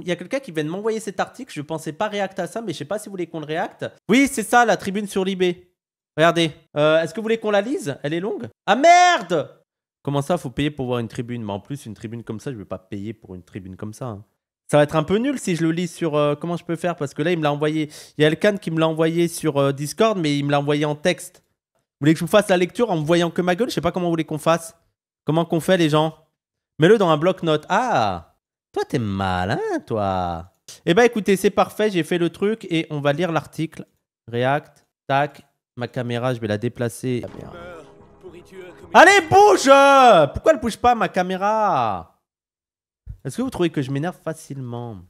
il y a quelqu'un qui vient de m'envoyer cet article, je ne pensais pas réacter à ça, mais je sais pas si vous voulez qu'on le réacte. Oui, c'est ça, la tribune sur l'IB. Regardez. Euh, est-ce que vous voulez qu'on la lise Elle est longue Ah merde Comment ça, faut payer pour voir une tribune Mais en plus, une tribune comme ça, je ne veux pas payer pour une tribune comme ça. Hein. Ça va être un peu nul si je le lis sur... Euh, comment je peux faire Parce que là, il me l'a envoyé... Il y a Elkan qui me l'a envoyé sur euh, Discord, mais il me l'a envoyé en texte. Vous voulez que je vous fasse la lecture en me voyant que ma gueule Je sais pas comment vous voulez qu'on fasse. Comment qu'on fait, les gens Mets-le dans un bloc-notes. Ah toi, t'es malin, toi. Eh ben, écoutez, c'est parfait. J'ai fait le truc et on va lire l'article. React, tac. Ma caméra, je vais la déplacer. Allez, bouge Pourquoi elle bouge pas, ma caméra Est-ce que vous trouvez que je m'énerve facilement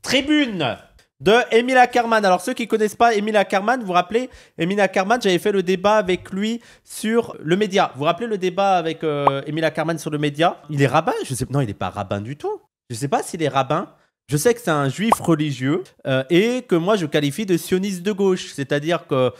Tribune de Emile Ackerman. Alors ceux qui connaissent pas Emile Ackerman, vous vous rappelez, Emile Ackerman, j'avais fait le débat avec lui sur le média. Vous vous rappelez le débat avec Emile euh, Ackerman sur le média Il est rabbin Je sais non, il n'est pas rabbin du tout. Je sais pas s'il est rabbin. Je sais que c'est un juif religieux euh, et que moi je qualifie de sioniste de gauche, c'est-à-dire qu'il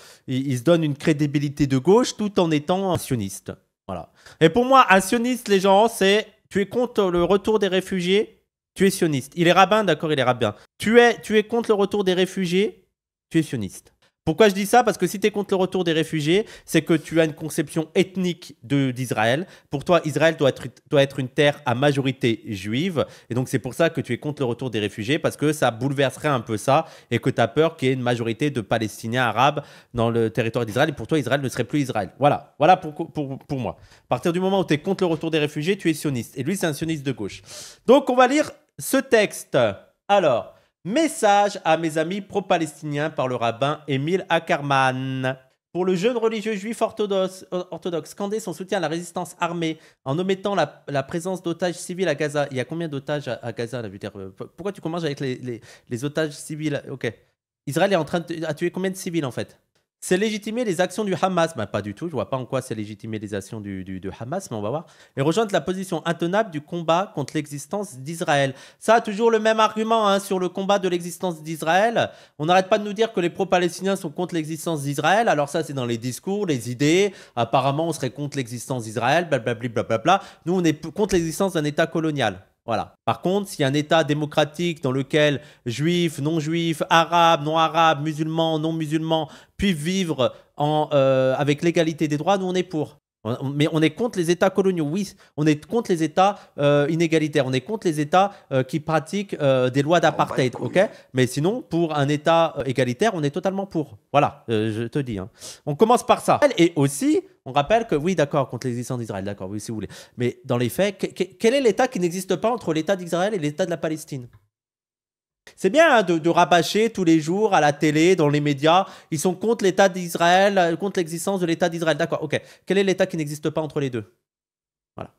il se donne une crédibilité de gauche tout en étant un sioniste. Voilà. Et pour moi, un sioniste, les gens, c'est tu es contre le retour des réfugiés tu es sioniste. Il est rabbin, d'accord, il est rabbin. Tu es, tu es contre le retour des réfugiés, tu es sioniste. Pourquoi je dis ça Parce que si tu es contre le retour des réfugiés, c'est que tu as une conception ethnique d'Israël. Pour toi, Israël doit être, doit être une terre à majorité juive. Et donc, c'est pour ça que tu es contre le retour des réfugiés, parce que ça bouleverserait un peu ça et que tu as peur qu'il y ait une majorité de Palestiniens arabes dans le territoire d'Israël. Et pour toi, Israël ne serait plus Israël. Voilà, voilà pour, pour, pour moi. À partir du moment où tu es contre le retour des réfugiés, tu es sioniste. Et lui, c'est un sioniste de gauche. Donc, on va lire ce texte. Alors, message à mes amis pro-palestiniens par le rabbin Émile Ackerman. Pour le jeune religieux juif orthodoxe, orthodoxe scander son soutien à la résistance armée en omettant la, présence d'otages civils à Gaza. Il y a combien d'otages à, Gaza la euh, Pourquoi tu commences avec les, otages civils Ok. Israël est en train de tuer combien de civils en fait c'est légitimer les actions du Hamas mais bah, Pas du tout, je vois pas en quoi c'est légitimer les actions du, Hamas, mais on va voir. Et rejoindre la position intenable du combat contre l'existence d'Israël. Ça, toujours le même argument hein, sur le combat de l'existence d'Israël. On n'arrête pas de nous dire que les pro-palestiniens sont contre l'existence d'Israël. Alors ça, c'est dans les discours, les idées. Apparemment, on serait contre l'existence d'Israël, blablabla. Nous, on est contre l'existence d'un État colonial. Voilà. Par contre, s'il y a un État démocratique dans lequel juifs, non-juifs, arabes, non-arabes, musulmans, non-musulmans puissent vivre euh, avec l'égalité des droits, nous on est pour mais on est contre les États coloniaux, oui. On est contre les États euh, inégalitaires. On est contre les États euh, qui pratiquent euh, des lois d'apartheid, oh, bah, ok Mais sinon, pour un État égalitaire, on est totalement pour. Voilà, je te dis. Hein. On commence par ça. Et aussi, on rappelle que oui, d'accord, contre l'existence d'Israël, d'accord, oui, si vous voulez. Mais dans les faits, quel est l'État qui n'existe pas entre l'État d'Israël et l'État de la Palestine c'est bien hein, de, rabâcher tous les jours à la télé, dans les médias. Ils sont contre l'État d'Israël, euh, contre l'existence de l'État d'Israël. D'accord, ok. Quel est l'État qui n'existe pas entre les deux Voilà.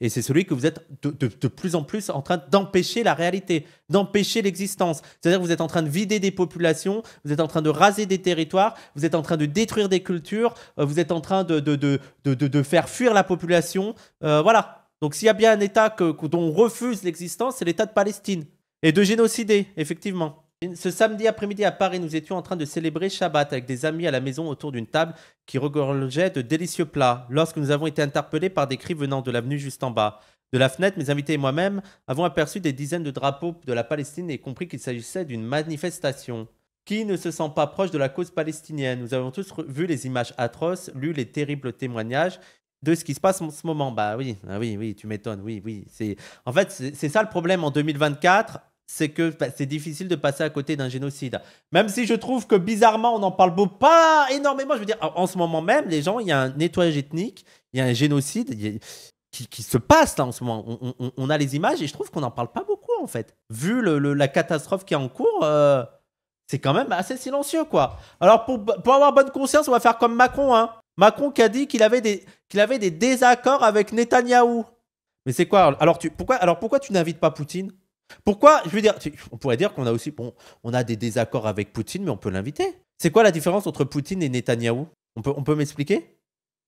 Et c'est celui que vous êtes de, plus en plus en train d'empêcher la réalité, d'empêcher l'existence. C'est-à-dire que vous êtes en train de vider des populations, vous êtes en train de raser des territoires, vous êtes en train de détruire des cultures, euh, vous êtes en train de, faire fuir la population. Euh, voilà. Donc s'il y a bien un État que, dont on refuse l'existence, c'est l'État de Palestine. Et de génocider, effectivement. Ce samedi après-midi à Paris, nous étions en train de célébrer Shabbat avec des amis à la maison autour d'une table qui regorgeait de délicieux plats lorsque nous avons été interpellés par des cris venant de l'avenue juste en bas. De la fenêtre, mes invités et moi-même avons aperçu des dizaines de drapeaux de la Palestine et compris qu'il s'agissait d'une manifestation. Qui ne se sent pas proche de la cause palestinienne Nous avons tous vu les images atroces, lu les terribles témoignages de ce qui se passe en ce moment. Bah oui, ah oui, oui, tu m'étonnes, oui, oui. En fait, c'est ça le problème en 2024 c'est que bah, c'est difficile de passer à côté d'un génocide. Même si je trouve que bizarrement, on n'en parle pas énormément. Je veux dire, en ce moment même, les gens, il y a un nettoyage ethnique, il y a un génocide qui, qui, se passe là en ce moment. On, a les images et je trouve qu'on n'en parle pas beaucoup en fait. Vu le, la catastrophe qui est en cours, euh, c'est quand même assez silencieux quoi. Alors pour, pour, avoir bonne conscience, on va faire comme Macron. Hein. Macron qui a dit qu'il avait, des, qu'il avait des désaccords avec Netanyahou. Mais c'est quoi alors tu, pourquoi, alors pourquoi tu n'invites pas Poutine pourquoi Je veux dire, on pourrait dire qu'on a aussi, bon, on a des désaccords avec Poutine, mais on peut l'inviter. C'est quoi la différence entre Poutine et Netanyahou On peut, on peut m'expliquer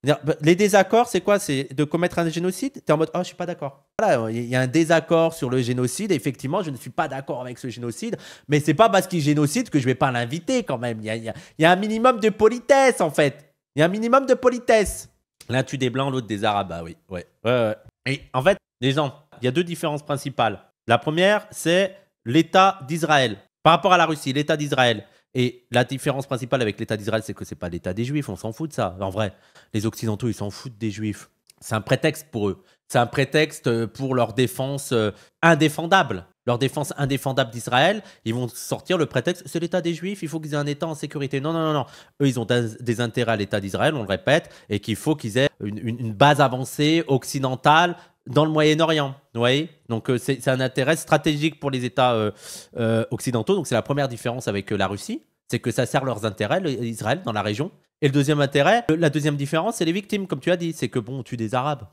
bah, les désaccords, c'est quoi C'est de commettre un génocide T'es en mode, oh, je suis pas d'accord. Voilà, il y a un désaccord sur le génocide. Effectivement, je ne suis pas d'accord avec ce génocide, mais c'est pas parce qu'il génocide que je vais pas l'inviter quand même. Il y, a, un minimum de politesse en fait. Il y a un minimum de politesse. L'un tue des blancs, l'autre des arabes. Ah oui, ouais. ouais, ouais. Et en fait, les gens, il y a deux différences principales. La première, c'est l'État d'Israël par rapport à la Russie, l'État d'Israël. Et la différence principale avec l'État d'Israël, c'est que ce n'est pas l'État des Juifs, on s'en fout de ça. En vrai, les Occidentaux, ils s'en foutent des Juifs. C'est un prétexte pour eux. C'est un prétexte euh, pour leur défense euh, indéfendable. Leur défense indéfendable d'Israël, ils vont sortir le prétexte, c'est l'État des Juifs, il faut qu'ils aient un État en sécurité. Non, non, non, non. Eux, ils ont des intérêts à l'État d'Israël, on le répète, et qu'il faut qu'ils aient une, une, base avancée occidentale dans le Moyen-Orient. Vous voyez Donc, euh, c'est un intérêt stratégique pour les États euh, euh, occidentaux. Donc, c'est la première différence avec la Russie. C'est que ça sert leurs intérêts, Israël, dans la région. Et le deuxième intérêt, la deuxième différence, c'est les victimes, comme tu as dit. C'est que, bon, on tue des Arabes.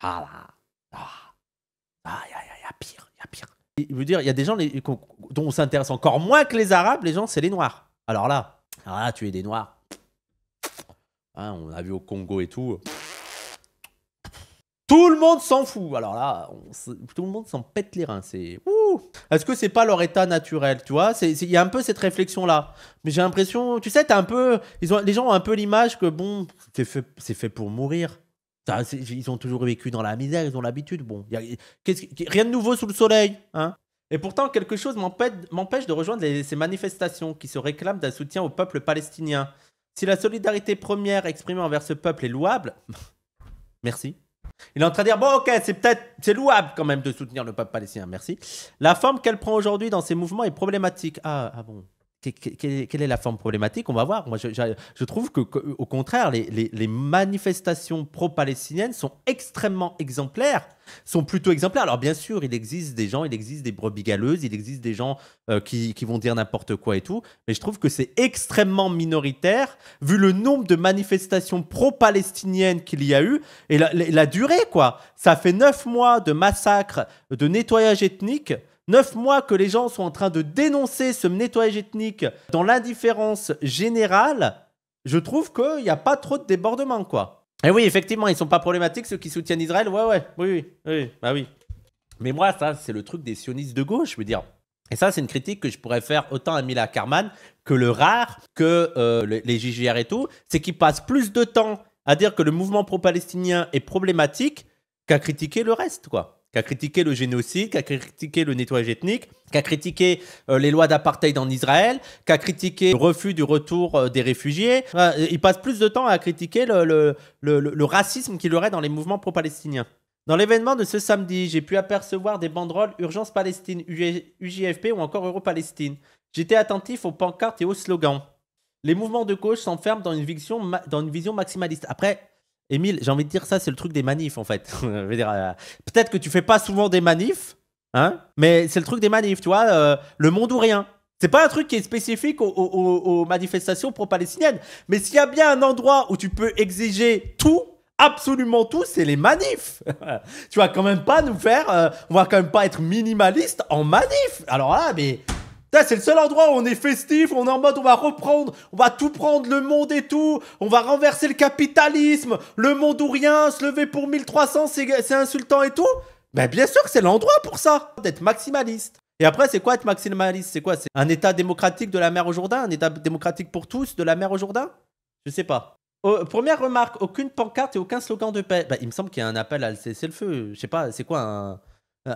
Ah là Ah il ah, y, y, a pire, il y a pire. Il veut dire, il y a des gens dont on s'intéresse encore moins que les Arabes, les gens, c'est les Noirs. Alors là, ah, tu es des Noirs. Hein, on a vu au Congo et tout. Tout le monde s'en fout. Alors là, tout le monde s'en pète les reins. C'est Est-ce que c'est pas leur état naturel, tu vois Il y a un peu cette réflexion là. Mais j'ai l'impression, tu sais, t'as un peu, ils ont, les gens ont un peu l'image que bon, c'est fait, fait, pour mourir. ils ont toujours vécu dans la misère, ils ont l'habitude. Bon, rien de nouveau sous le soleil, hein et pourtant, quelque chose m'empêche de rejoindre ces manifestations qui se réclament d'un soutien au peuple palestinien. Si la solidarité première exprimée envers ce peuple est louable, merci. Il est en train de dire bon, ok, c'est peut-être c'est louable quand même de soutenir le peuple palestinien, merci. La forme qu'elle prend aujourd'hui dans ses mouvements est problématique. Ah, ah bon quelle est la forme problématique On va voir. Moi, je, trouve que, au contraire, les, manifestations pro-palestiniennes sont extrêmement exemplaires, sont plutôt exemplaires. Alors, bien sûr, il existe des gens, il existe des brebis galeuses, il existe des gens euh, qui, vont dire n'importe quoi et tout, mais je trouve que c'est extrêmement minoritaire vu le nombre de manifestations pro-palestiniennes qu'il y a eu et la, durée, quoi. Ça fait neuf mois de massacres, de nettoyage ethnique. Neuf mois que les gens sont en train de dénoncer ce nettoyage ethnique dans l'indifférence générale, je trouve qu'il n'y a pas trop de débordement, quoi. Et oui, effectivement, ils sont pas problématiques, ceux qui soutiennent Israël, ouais, ouais, oui, oui, oui, bah oui. Mais moi, ça, c'est le truc des sionistes de gauche, je veux dire. Et ça, c'est une critique que je pourrais faire autant à Mila Karman que le rare, que euh, les JGR et tout, c'est qu'ils passent plus de temps à dire que le mouvement pro-palestinien est problématique qu'à critiquer le reste, quoi qui a critiqué le génocide, qui a critiqué le nettoyage ethnique, qui a critiqué euh, les lois d'apartheid en Israël, qui a critiqué le refus du retour euh, des réfugiés. Euh, il passe plus de temps à critiquer le, racisme qu'il aurait dans les mouvements pro-palestiniens. Dans l'événement de ce samedi, j'ai pu apercevoir des banderoles Urgence Palestine, UJFP ou encore Euro-Palestine. J'étais attentif aux pancartes et aux slogans. Les mouvements de gauche s'enferment dans une vision maximaliste. Après, Émile, j'ai envie de dire ça, c'est le truc des manifs en fait. Euh, peut-être que tu fais pas souvent des manifs, hein, mais c'est le truc des manifs, tu vois, euh, le monde ou rien. C'est pas un truc qui est spécifique aux, manifestations pro-palestiniennes. Mais s'il y a bien un endroit où tu peux exiger tout, absolument tout, c'est les manifs. tu vas quand même pas nous faire, On euh, on va quand même pas être minimaliste en manif. Alors là, mais c'est le seul endroit où on est festif, on est en mode on va reprendre, on va tout prendre, le monde et tout, on va renverser le capitalisme, le monde ou rien, se lever pour 1300 c'est insultant et tout. Mais ben, bien sûr que c'est l'endroit pour ça, d'être maximaliste. Et après, c'est quoi être maximaliste C'est quoi C'est un État démocratique de la mer au Jourdain Un État démocratique pour tous de la mer au Jourdain Je sais pas. Oh, première remarque, aucune pancarte et aucun slogan de paix. Ben, il me semble qu'il y a un appel à cesser le feu. Je sais pas, c'est quoi un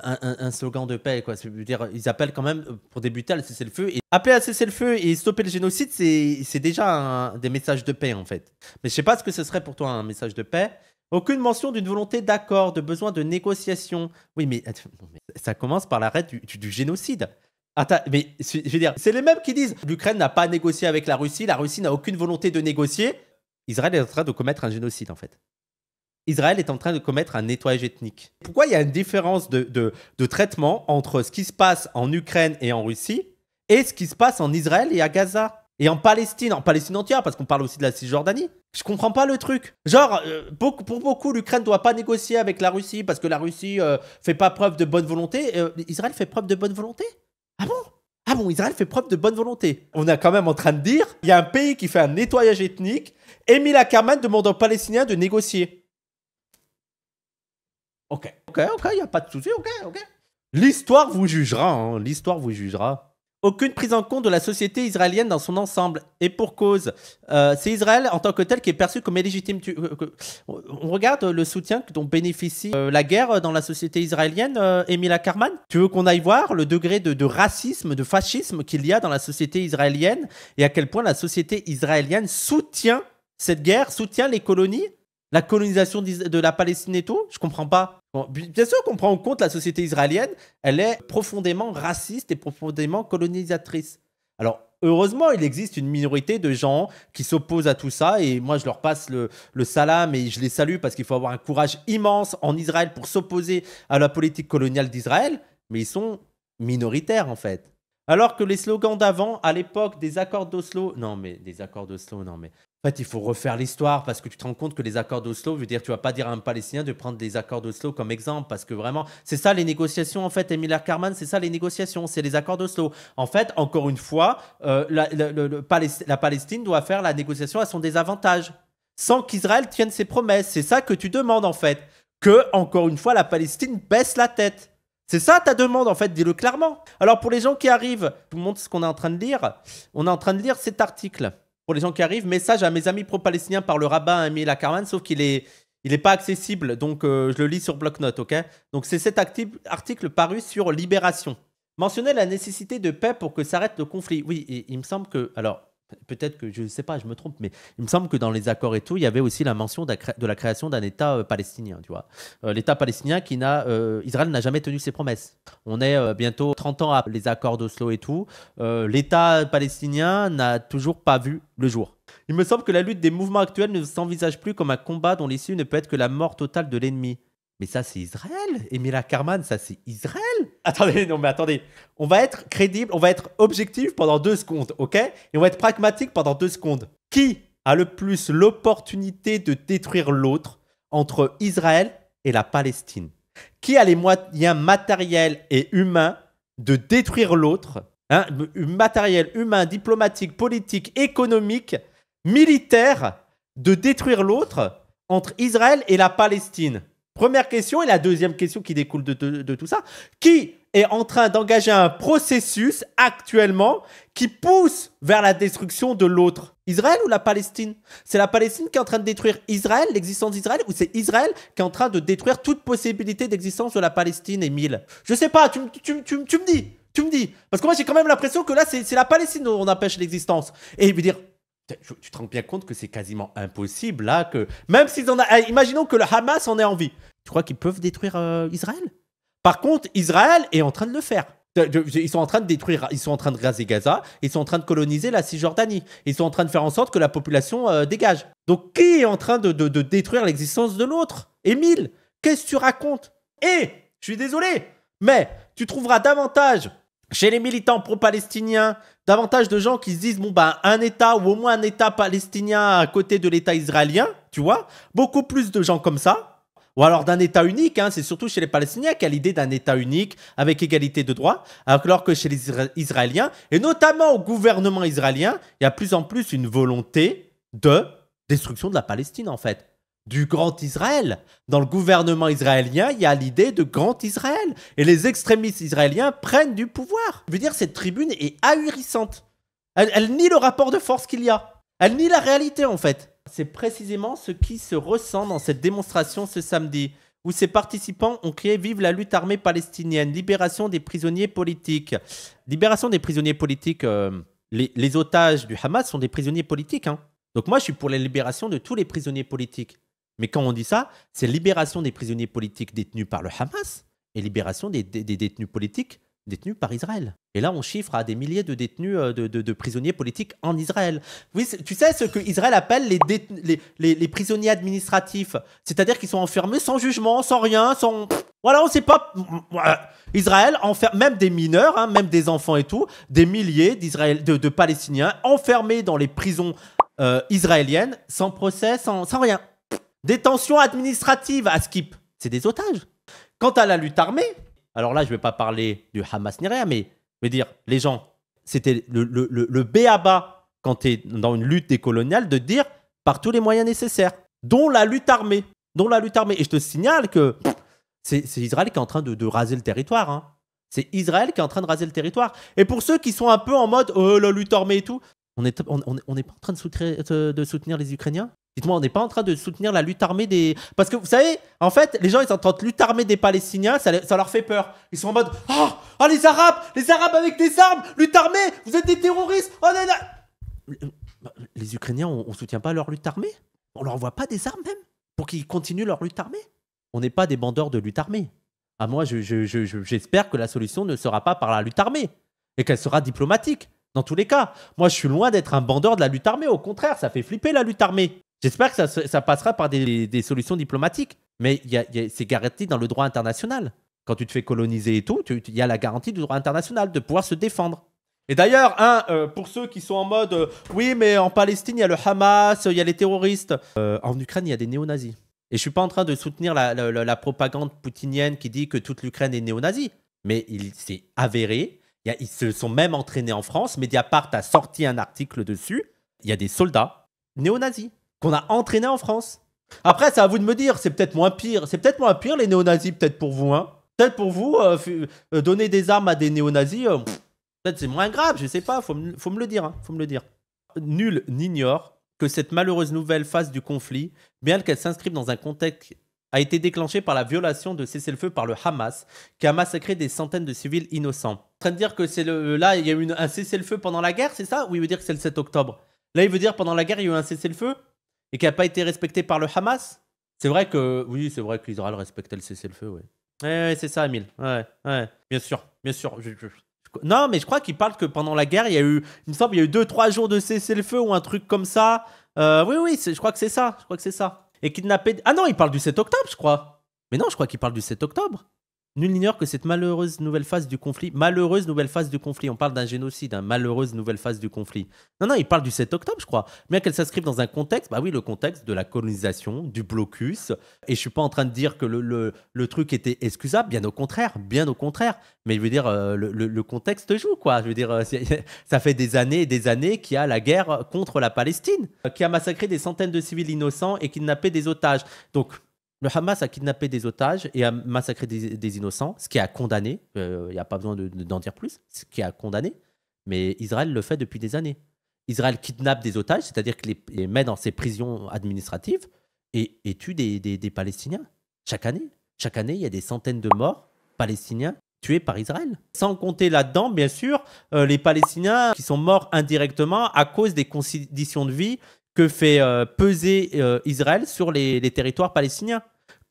un, slogan de paix. Quoi. dire, ils appellent quand même, pour débuter, à le le feu Et appeler à cesser le feu et stopper le génocide, c'est déjà un, des messages de paix, en fait. Mais je sais pas ce que ce serait pour toi un message de paix. Aucune mention d'une volonté d'accord, de besoin de négociation. Oui, mais, ça commence par l'arrêt du, du, génocide. Attends, mais je veux dire, c'est les mêmes qui disent l'Ukraine n'a pas négocié avec la Russie, la Russie n'a aucune volonté de négocier. Israël est en train de commettre un génocide, en fait. Israël est en train de commettre un nettoyage ethnique. Pourquoi il y a une différence de, traitement entre ce qui se passe en Ukraine et en Russie et ce qui se passe en Israël et à Gaza et en Palestine, en Palestine entière, parce qu'on parle aussi de la Cisjordanie. Je comprends pas le truc. Genre, euh, pour beaucoup, l'Ukraine doit pas négocier avec la Russie parce que la Russie ne euh, fait pas preuve de bonne volonté. Euh, Israël fait preuve de bonne volonté Ah bon ah bon, Israël fait preuve de bonne volonté. On est quand même en train de dire, il y a un pays qui fait un nettoyage ethnique. Emile Ackerman demande aux Palestiniens de négocier. Ok, ok, ok, il n'y a pas de souci, ok, ok. L'histoire vous jugera, hein. l'histoire vous jugera. Aucune prise en compte de la société israélienne dans son ensemble, et pour cause. Euh, c'est Israël en tant que tel qui est perçu comme illégitime. Euh, on regarde le soutien dont bénéficie euh, la guerre dans la société israélienne, Emila Karman. Tu veux qu'on aille voir le degré de racisme, de fascisme qu'il y a dans la société israélienne, et à quel point la société israélienne soutient cette guerre, soutient les colonies la colonisation de la Palestine et tout Je comprends pas. bien sûr qu'on prend en compte la société israélienne, elle est profondément raciste et profondément colonisatrice. Alors, heureusement, il existe une minorité de gens qui s'opposent à tout ça. Et moi, je leur passe le, salam et je les salue parce qu'il faut avoir un courage immense en Israël pour s'opposer à la politique coloniale d'Israël. Mais ils sont minoritaires, en fait. Alors que les slogans d'avant, à l'époque des accords d'Oslo, non mais des accords d'Oslo, non mais en fait, il faut refaire l'histoire parce que tu te rends compte que les accords d'Oslo, je veux dire, tu vas pas dire à un Palestinien de prendre les accords d'Oslo comme exemple parce que vraiment, c'est ça les négociations en fait. Emilia Carman, c'est ça les négociations, c'est les accords d'Oslo. En fait, encore une fois, euh, la, la Palestine doit faire la négociation à son désavantage sans qu'Israël tienne ses promesses. C'est ça que tu demandes en fait. Que, encore une fois, la Palestine baisse la tête. C'est ça ta demande en fait, dis-le clairement. Alors pour les gens qui arrivent, je vous montre ce qu'on est en train de lire. On est en train de lire cet article pour les gens qui arrivent. Message à mes amis pro-palestiniens par le rabbin Emile Lakarman, sauf qu'il est, il n'est pas accessible, donc euh, je le lis sur bloc-notes, ok Donc c'est cet article paru sur Libération. Mentionner la nécessité de paix pour que s'arrête le conflit. Oui, il me semble que... Alors, peut-être que je ne sais pas, je me trompe, mais il me semble que dans les accords et tout, il y avait aussi la mention de la création d'un État euh, palestinien, tu vois. Euh, L'État palestinien qui n'a, euh, Israël n'a jamais tenu ses promesses. On est bientôt 30 ans après les accords d'Oslo et tout. L'État palestinien n'a toujours pas vu le jour. Il me semble que la lutte des mouvements actuels ne s'envisage plus comme un combat dont l'issue ne peut être que la mort totale de l'ennemi. Mais ça, c'est Israël. Emila Carman, ça, c'est Israël. Attendez, non, mais attendez. On va être crédible, on va être objectif pendant deux secondes, ok Et on va être pragmatique pendant deux secondes. Qui a le plus l'opportunité de détruire l'autre entre Israël et la Palestine Qui a les moyens matériels et humains de détruire l'autre hein, Matériel, humain, diplomatique, politique, économique, militaire, de détruire l'autre entre Israël et la Palestine Première question et la deuxième question qui découle de, tout ça. Qui est en train d'engager un processus actuellement qui pousse vers la destruction de l'autre Israël ou la Palestine C'est la Palestine qui est en train de détruire Israël, l'existence d'Israël, ou c'est Israël qui est en train de détruire toute possibilité d'existence de la Palestine, et mille Je sais pas, tu, tu, tu, tu me dis, tu me dis. Parce que moi j'ai quand même l'impression que là c'est la Palestine dont on empêche l'existence. Et il veut dire, tu, te rends bien compte que c'est quasiment impossible là que même s'ils en ont... Eh, imaginons que le Hamas en ait envie. Tu crois qu'ils peuvent détruire euh, Israël Par contre, Israël est en train de le faire. Ils sont en train de détruire, ils sont en train de raser Gaza, ils sont en train de coloniser la Cisjordanie, ils sont en train de faire en sorte que la population euh, dégage. Donc qui est en train de, détruire l'existence de l'autre Émile, qu'est-ce que tu racontes Eh, je suis désolé, mais tu trouveras davantage chez les militants pro-palestiniens, davantage de gens qui se disent, bon, bah, un État ou au moins un État palestinien à côté de l'État israélien, tu vois, beaucoup plus de gens comme ça. Ou alors d'un État unique, hein, c'est surtout chez les Palestiniens qu'il y a l'idée d'un État unique avec égalité de droit, alors que chez les Israéliens, et notamment au gouvernement israélien, il y a plus en plus une volonté de destruction de la Palestine en fait du grand Israël. Dans le gouvernement israélien, il y a l'idée de grand Israël. Et les extrémistes israéliens prennent du pouvoir. Je veux dire, cette tribune est ahurissante. Elle, nie le rapport de force qu'il y a. Elle nie la réalité, en fait. C'est précisément ce qui se ressent dans cette démonstration ce samedi, où ses participants ont crié Vive la lutte armée palestinienne, libération des prisonniers politiques. Libération des prisonniers politiques, euh, les, otages du Hamas sont des prisonniers politiques. Hein. Donc moi, je suis pour la libération de tous les prisonniers politiques. Mais quand on dit ça, c'est libération des prisonniers politiques détenus par le Hamas et libération des, des, détenus politiques détenus par Israël. Et là, on chiffre à des milliers de détenus, euh, de, de, prisonniers politiques en Israël. Oui, tu sais ce que Israël appelle les, les, les, prisonniers administratifs, c'est-à-dire qu'ils sont enfermés sans jugement, sans rien, sans... Voilà, on sait pas... Euh, Israël enferme même des mineurs, hein, même des enfants et tout, des milliers d'Israël, de, de, Palestiniens enfermés dans les prisons euh, israéliennes, sans procès, sans rien. Détention administrative à Skip, c'est des otages. Quant à la lutte armée, alors là, je ne vais pas parler du Hamas ni rien, mais je dire, les gens, c'était le, le, le, le quand tu es dans une lutte décoloniale de dire par tous les moyens nécessaires, dont la lutte armée. Dont la lutte armée. Et je te signale que c'est Israël qui est en train de, raser le territoire. Hein. C'est Israël qui est en train de raser le territoire. Et pour ceux qui sont un peu en mode oh, la lutte armée et tout, on n'est on, pas en train de soutenir les Ukrainiens Dites-moi, on n'est pas en train de soutenir la lutte armée des. Parce que vous savez, en fait, les gens, ils sont en train de lutte armée des Palestiniens, ça, leur fait peur. Ils sont en mode Oh, les Arabes Les Arabes avec des armes Lutte armée Vous êtes des terroristes Oh, non, non !» Les Ukrainiens, on, soutient pas leur lutte armée On leur envoie pas des armes, même Pour qu'ils continuent leur lutte armée On n'est pas des bandeurs de lutte armée. Ah, moi, je- j'espère que la solution ne sera pas par la lutte armée et qu'elle sera diplomatique. Dans tous les cas, moi je suis loin d'être un bandeur de la lutte armée, au contraire, ça fait flipper la lutte armée. J'espère que ça, passera par des, solutions diplomatiques, mais c'est garanti dans le droit international. Quand tu te fais coloniser et tout, il y a la garantie du droit international de pouvoir se défendre. Et d'ailleurs, un hein, euh, pour ceux qui sont en mode euh, oui, mais en Palestine, il y a le Hamas, il y a les terroristes. Euh, en Ukraine, il y a des néo-nazis. Et je suis pas en train de soutenir la, propagande poutinienne qui dit que toute l'Ukraine est néo-nazie. Mais il s'est avéré. ils se sont même entraînés en France. Mediapart a sorti un article dessus. Il y a des soldats néo-nazis qu'on a entraîné en France. Après, c'est à vous de me dire, c'est peut-être moins pire. C'est peut-être moins pire les néo-nazis, peut-être pour vous. Hein. Peut-être pour vous, euh, euh, donner des armes à des néo-nazis, euh, peut-être c'est moins grave, je sais pas, faut me, faut me le dire. Hein, faut me le dire. Nul n'ignore que cette malheureuse nouvelle phase du conflit, bien qu'elle s'inscrive dans un contexte a été déclenché par la violation de cessez-le-feu par le Hamas, qui a massacré des centaines de civils innocents. En train de dire que c'est là, il y a eu un cessez-le-feu pendant la guerre, c'est ça Ou il veut dire que c'est le 7 octobre Là, il veut dire pendant la guerre, il y a eu un cessez-le-feu et qui n'a pas été respecté par le Hamas. C'est vrai que, oui, c'est vrai qu'Israël respectait le cessez-le-feu, oui. Ouais, c'est ça, Emile. Ouais, ouais, bien sûr, bien sûr. Non, mais je crois qu'il parle que pendant la guerre, il y a eu, il me semble, il y a eu 2 trois jours de cessez-le-feu ou un truc comme ça. Euh, oui, oui, je crois que c'est ça. Je crois que c'est ça. Et kidnappé. Ah non, il parle du 7 octobre, je crois. Mais non, je crois qu'il parle du 7 octobre. Nul n'ignore que cette malheureuse nouvelle phase du conflit, malheureuse nouvelle phase du conflit, on parle d'un génocide, hein, malheureuse nouvelle phase du conflit. Non, non, il parle du 7 octobre, je crois. Bien qu'elle s'inscrive dans un contexte, bah oui, le contexte de la colonisation, du blocus. Et je suis pas en train de dire que le, le, truc était excusable, bien au contraire, bien au contraire. Mais je veux dire, euh, le, contexte joue, quoi. Je veux dire, euh, ça fait des années et des années qu'il y a la guerre contre la Palestine, euh, qui a massacré des centaines de civils innocents et kidnappé des otages. Donc, le Hamas a kidnappé des otages et a massacré des, innocents, ce qui a condamné. Il euh, n'y a pas besoin d'en dire plus. Ce qui a condamné. Mais Israël le fait depuis des années. Israël kidnappe des otages, c'est-à-dire qu'il les, met dans ses prisons administratives et, tue des, Palestiniens. Chaque année. Chaque année, il y a des centaines de morts palestiniens tués par Israël. Sans compter là-dedans, bien sûr, euh, les Palestiniens qui sont morts indirectement à cause des conditions de vie que fait euh, peser Israël sur les territoires palestiniens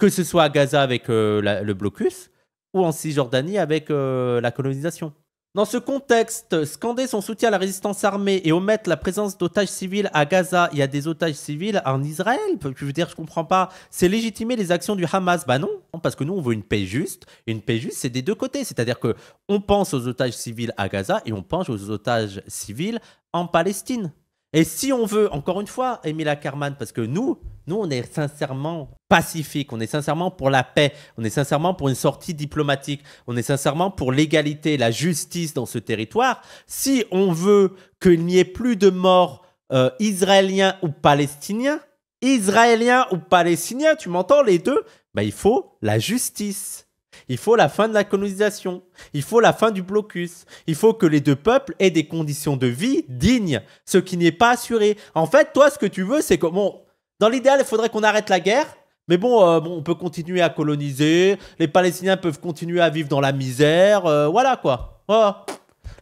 que ce soit à Gaza avec euh, le blocus ou en Cisjordanie avec euh, la colonisation. Dans ce contexte, scander son soutien à la résistance armée et omettre la présence d'otages civils à Gaza y a des otages civils en Israël, je veux dire, je comprends pas. C'est légitimer les actions du Hamas Bah non, parce que nous, on veut une paix juste. une paix juste, c'est des deux côtés. C'est-à-dire que on pense aux otages civils à Gaza et on pense aux otages civils en Palestine. Et si on veut, encore une fois, Emila Carman, parce que nous, nous, on est sincèrement pacifique, on est sincèrement pour la paix, on est sincèrement pour une sortie diplomatique, on est sincèrement pour l'égalité, la justice dans ce territoire. Si on veut qu'il n'y ait plus de morts euh, israéliens ou palestiniens, israéliens ou palestiniens, tu m'entends les deux, ben il faut la justice. Il faut la fin de la colonisation. Il faut la fin du blocus. Il faut que les deux peuples aient des conditions de vie dignes, ce qui n'est pas assuré. En fait, toi, ce que tu veux, c'est que, bon, dans l'idéal, il faudrait qu'on arrête la guerre. Mais bon, euh, on peut continuer à coloniser. Les Palestiniens peuvent continuer à vivre dans la misère. Euh, voilà quoi.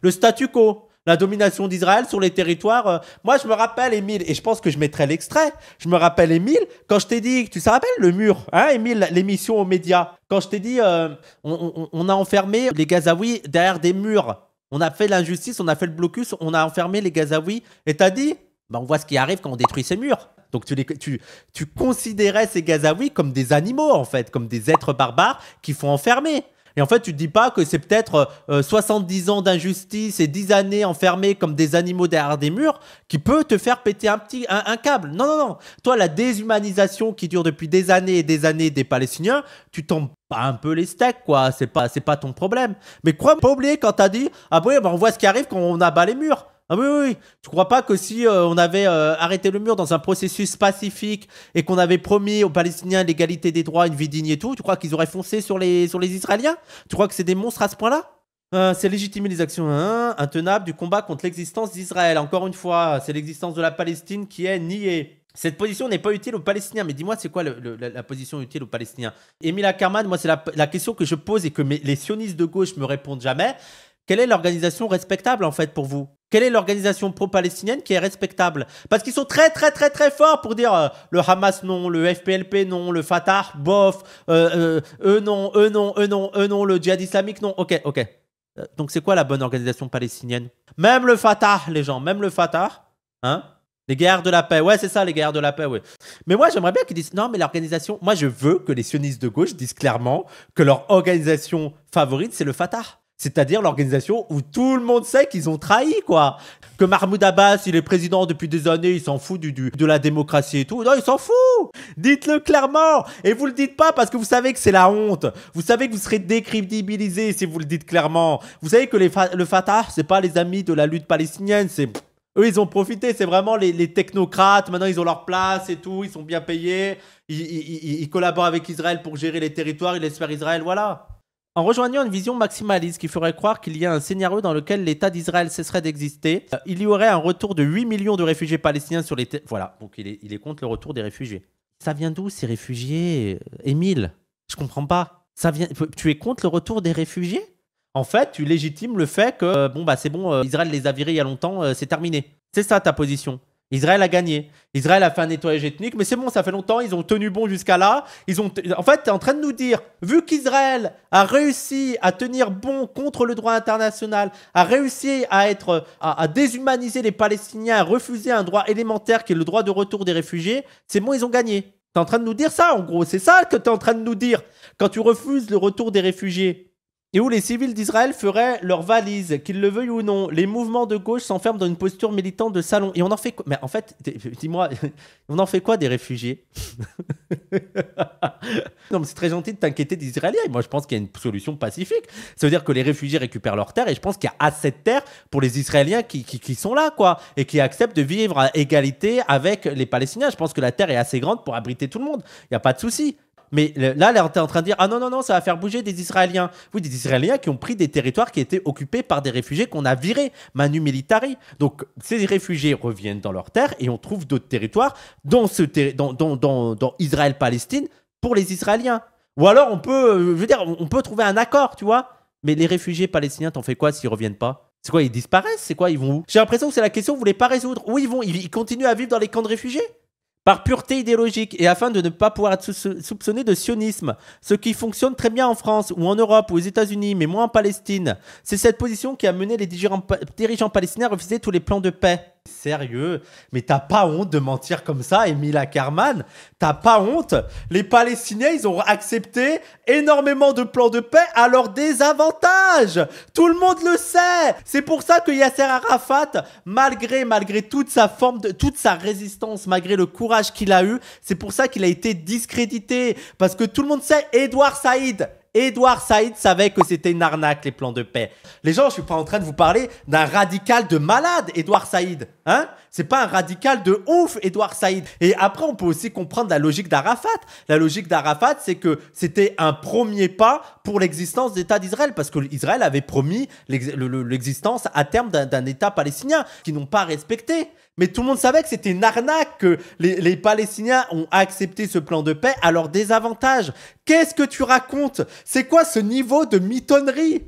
Le statu quo la domination d'Israël sur les territoires. Euh, moi, je me rappelle, Émile, et je pense que je mettrai l'extrait. Je me rappelle, Émile, quand je t'ai dit, tu te rappelles le mur, hein, Émile, l'émission aux médias. Quand je t'ai dit, euh, on, a enfermé les Gazaouis derrière des murs. On a fait l'injustice, on a fait le blocus, on a enfermé les Gazaouis. Et t'as dit, bah, on voit ce qui arrive quand on détruit ces murs. Donc tu, les, tu, tu considérais ces Gazaouis comme des animaux, en fait, comme des êtres barbares qui font enfermer. Et en fait, tu te dis pas que c'est peut-être 70 euh, euh, ans d'injustice et 10 années enfermés comme des animaux derrière des murs qui peut te faire péter un petit un, câble. Non, non, non. Toi, la déshumanisation qui dure depuis des années et des années des Palestiniens, tu tombes pas un peu les steaks, quoi. C'est pas, c'est pas ton problème. Mais crois pas oublier quand t'as dit, ah oui, bah, on voit ce qui arrive quand on abat les murs. Ah oui, oui, oui. Tu crois pas que si euh, on avait euh, arrêté le mur dans un processus pacifique et qu'on avait promis aux Palestiniens l'égalité des droits, une vie digne et tout, tu crois qu'ils auraient foncé sur les, sur les Israéliens Tu crois que c'est des monstres à ce point-là euh, c'est légitimer les actions hein, intenables du combat contre l'existence d'Israël. Encore une fois, c'est l'existence de la Palestine qui est niée. Cette position n'est pas utile aux Palestiniens. Mais dis-moi, c'est quoi la, position utile aux Palestiniens Émile Ackerman, moi, c'est la, question que je pose et que les sionistes de gauche me répondent jamais. Quelle est l'organisation respectable en fait pour vous quelle est l'organisation pro-palestinienne qui est respectable Parce qu'ils sont très très très très forts pour dire euh, le Hamas non, le FPLP non, le Fatah, bof, euh, euh, eux non, eux non, eux non, eux non, le djihad islamique non. Ok, ok. Donc c'est quoi la bonne organisation palestinienne Même le Fatah, les gens, même le Fatah, hein les guerres de la paix, ouais, c'est ça, les guerres de la paix, oui. Mais moi, j'aimerais bien qu'ils disent non, mais l'organisation, moi, je veux que les sionistes de gauche disent clairement que leur organisation favorite, c'est le Fatah. C'est-à-dire l'organisation où tout le monde sait qu'ils ont trahi, quoi. Que Mahmoud Abbas, il est président depuis des années, il s'en fout du, de la démocratie et tout. Non, il s'en fout Dites-le clairement Et vous le dites pas parce que vous savez que c'est la honte. Vous savez que vous serez décrédibilisé si vous le dites clairement. Vous savez que le Fatah, c'est pas les amis de la lutte palestinienne, c'est... Eux, ils ont profité, c'est vraiment les, technocrates, maintenant ils ont leur place et tout, ils sont bien payés, ils, collaborent avec Israël pour gérer les territoires, ils espèrent Israël, voilà. En rejoignant une vision maximaliste qui ferait croire qu'il y a un scénario dans lequel l'État d'Israël cesserait d'exister, euh, il y aurait un retour de 8 millions de réfugiés palestiniens sur les terres. Voilà, donc il est, contre le retour des réfugiés. Ça vient d'où ces réfugiés, euh, Émile Je comprends pas. Ça vient... Tu es contre le retour des réfugiés En fait, tu légitimes le fait que, euh, bon, bah c'est bon, Israël les a virés il y a longtemps, c'est terminé. C'est ça ta position. Israël a gagné. Israël a fait un nettoyage ethnique, mais c'est bon, ça fait longtemps, ils ont tenu bon jusqu'à là. Ils ont en fait, tu es en train de nous dire, vu qu'Israël a réussi à tenir bon contre le droit international, a réussi à, être, à, déshumaniser les Palestiniens, à refuser un droit élémentaire qui est le droit de retour des réfugiés, c'est bon, ils ont gagné. Tu es en train de nous dire ça, en gros. C'est ça que tu es en train de nous dire. Quand tu refuses le retour des réfugiés, et où les civils d'Israël feraient leur valise, qu'ils le veuillent ou non. Les mouvements de gauche s'enferment dans une posture militante de salon. Et on en fait quoi Mais en fait, euh, dis-moi, on en fait quoi des réfugiés Non, mais c'est très gentil de t'inquiéter des Israéliens. Moi, je pense qu'il y a une solution pacifique. Ça veut dire que les réfugiés récupèrent leur terre et je pense qu'il y a assez de terres pour les Israéliens qui, sont là, quoi, et qui acceptent de vivre à égalité avec les Palestiniens. Je pense que la terre est assez grande pour abriter tout le monde. Il n'y a pas de souci. Mais là, tu es en train de dire Ah non, non, non, ça va faire bouger des Israéliens. Oui, des Israéliens qui ont pris des territoires qui étaient occupés par des réfugiés qu'on a virés, manu militari. Donc, ces réfugiés reviennent dans leurs terres et on trouve d'autres territoires, dans, Israël-Palestine, pour les Israéliens. Ou alors, on peut, euh, je dire, on peut trouver un accord, tu vois. Mais les réfugiés palestiniens, t'en fais quoi s'ils reviennent pas c'est quoi, ils disparaissent C'est quoi, ils vont où J'ai l'impression que c'est la question que vous voulez pas résoudre. Où ils vont ils continuent à vivre dans les camps de réfugiés par pureté idéologique et afin de ne pas pouvoir être soupçonné de sionisme, ce qui fonctionne très bien en France ou en Europe ou aux États-Unis, mais moins en Palestine. C'est cette position qui a mené les dirigeants palestiniens à refuser tous les plans de paix sérieux, mais t'as pas honte de mentir comme ça, Emile Carman T'as pas honte Les Palestiniens, ils ont accepté énormément de plans de paix à leur désavantage Tout le monde le sait C'est pour ça que Yasser Arafat, malgré, malgré toute sa forme, de, toute sa résistance, malgré le courage qu'il a eu, c'est pour ça qu'il a été discrédité, parce que tout le monde sait, Edouard Saïd Edouard Saïd savait que c'était une arnaque, les plans de paix. Les gens, je suis pas en train de vous parler d'un radical de malade, Edouard Saïd. Hein C'est pas un radical de ouf, Edouard Saïd. Et après, on peut aussi comprendre la logique d'Arafat. La logique d'Arafat, c'est que c'était un premier pas pour l'existence d'État d'Israël, parce que Israël avait promis l'existence à terme d'un État palestinien, qui n'ont pas respecté. Mais tout le monde savait que c'était une arnaque, que les, Palestiniens ont accepté ce plan de paix à leur désavantage. Qu'est-ce que tu racontes C'est quoi ce niveau de mitonnerie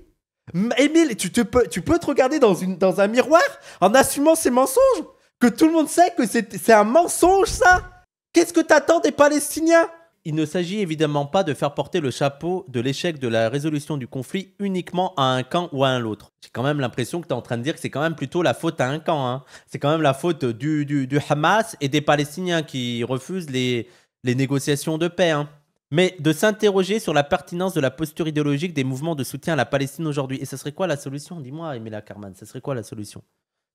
Émile, tu, peux, tu peux te regarder dans, une, dans un miroir en assumant ces mensonges Que tout le monde sait que c'est un mensonge, ça Qu'est-ce que t'attends des Palestiniens il ne s'agit évidemment pas de faire porter le chapeau de l'échec de la résolution du conflit uniquement à un camp ou à un autre. J'ai quand même l'impression que tu es en train de dire que c'est quand même plutôt la faute à un camp. Hein. C'est quand même la faute du, Hamas et des Palestiniens qui refusent les, les négociations de paix. Hein. Mais de s'interroger sur la pertinence de la posture idéologique des mouvements de soutien à la Palestine aujourd'hui. Et ce serait quoi la solution Dis-moi, Emila Karman, ce serait quoi la solution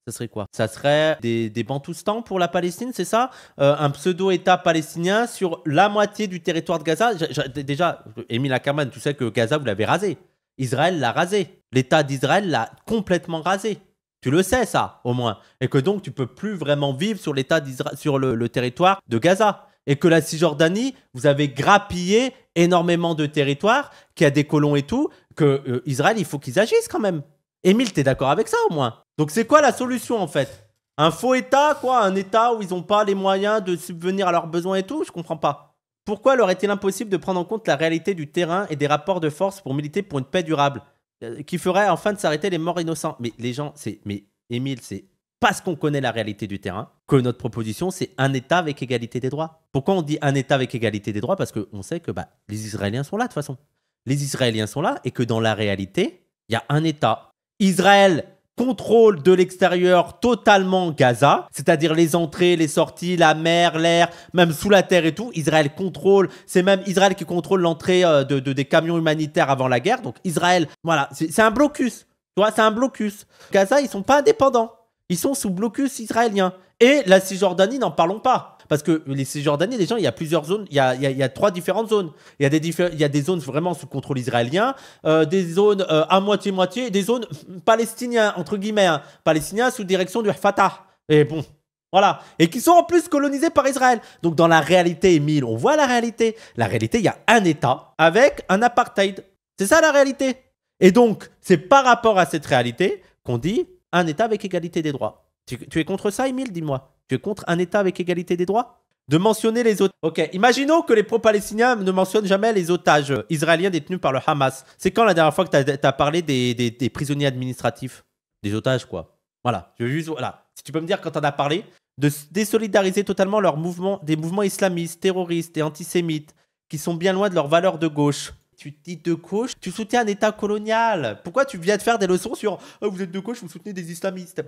ça serait quoi Ça serait des, des Bantoustans pour la Palestine, c'est ça euh, Un pseudo-État palestinien sur la moitié du territoire de Gaza Déjà, Émile Ackerman, tu sais que Gaza, vous l'avez rasé. Israël l'a rasé. L'État d'Israël l'a complètement rasé. Tu le sais, ça, au moins. Et que donc, tu peux plus vraiment vivre sur, l'État sur le, territoire de Gaza. Et que la Cisjordanie, vous avez grappillé énormément de territoires, qu'il y a des colons et tout, que euh, Israël, il faut qu'ils agissent quand même. Émile, es d'accord avec ça au moins donc c'est quoi la solution en fait Un faux État, quoi Un État où ils n'ont pas les moyens de subvenir à leurs besoins et tout Je comprends pas. Pourquoi leur est-il impossible de prendre en compte la réalité du terrain et des rapports de force pour militer pour une paix durable euh, qui ferait enfin de s'arrêter les morts innocents Mais les gens, c'est. Mais Émile, c'est parce qu'on connaît la réalité du terrain que notre proposition, c'est un État avec égalité des droits. Pourquoi on dit un État avec égalité des droits Parce qu'on sait que bah, les Israéliens sont là de toute façon. Les Israéliens sont là et que dans la réalité, il y a un État. Israël contrôle de l'extérieur totalement Gaza, c'est-à-dire les entrées, les sorties, la mer, l'air, même sous la terre et tout. Israël contrôle, c'est même Israël qui contrôle l'entrée euh, de, des camions humanitaires avant la guerre. Donc Israël, voilà, c'est un blocus. Tu vois, c'est un blocus. Gaza, ils sont pas indépendants. Ils sont sous blocus israélien. Et la Cisjordanie, n'en parlons pas. Parce que les Cisjordaniens, les gens, il y a plusieurs zones, il y a, trois différentes zones. Il y a des, zones vraiment sous contrôle israélien, euh, des zones euh, à moitié-moitié, des zones palestiniennes, entre guillemets, palestiniennes palestiniens sous direction du Fatah. Et bon, voilà. Et qui sont en plus colonisés par Israël. Donc dans la réalité, Emile, on voit la réalité. La réalité, il y a un État avec un apartheid. C'est ça la réalité. Et donc, c'est par rapport à cette réalité qu'on dit un État avec égalité des droits. Tu, tu es contre ça, Emile Dis-moi. Tu es contre un État avec égalité des droits de mentionner les otages. Ok, imaginons que les pro-palestiniens ne mentionnent jamais les otages israéliens détenus par le Hamas. C'est quand la dernière fois que tu as, parlé des, prisonniers administratifs Des otages, quoi. Voilà, je veux juste. Voilà. Si tu peux me dire quand tu en as parlé, de désolidariser totalement leurs mouvements, des mouvements islamistes, terroristes et antisémites, qui sont bien loin de leurs valeurs de gauche. Tu dis de gauche, tu soutiens un État colonial. Pourquoi tu viens de faire des leçons sur oh, vous êtes de gauche, vous soutenez des islamistes